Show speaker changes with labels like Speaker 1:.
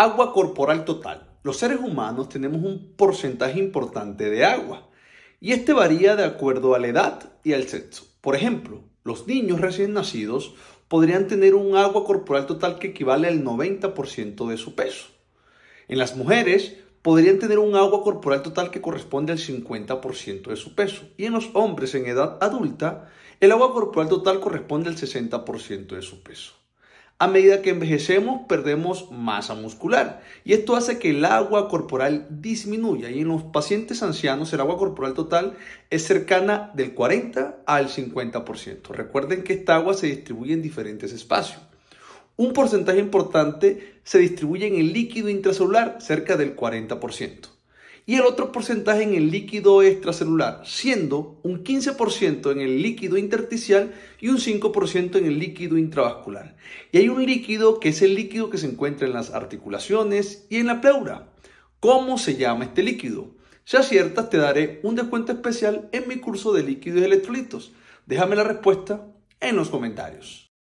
Speaker 1: Agua corporal total. Los seres humanos tenemos un porcentaje importante de agua y este varía de acuerdo a la edad y al sexo. Por ejemplo, los niños recién nacidos podrían tener un agua corporal total que equivale al 90% de su peso. En las mujeres podrían tener un agua corporal total que corresponde al 50% de su peso. Y en los hombres en edad adulta, el agua corporal total corresponde al 60% de su peso. A medida que envejecemos, perdemos masa muscular y esto hace que el agua corporal disminuya y en los pacientes ancianos el agua corporal total es cercana del 40 al 50%. Recuerden que esta agua se distribuye en diferentes espacios. Un porcentaje importante se distribuye en el líquido intracelular, cerca del 40% y el otro porcentaje en el líquido extracelular, siendo un 15% en el líquido intersticial y un 5% en el líquido intravascular. Y hay un líquido que es el líquido que se encuentra en las articulaciones y en la pleura. ¿Cómo se llama este líquido? Si aciertas, te daré un descuento especial en mi curso de líquidos y electrolitos. Déjame la respuesta en los comentarios.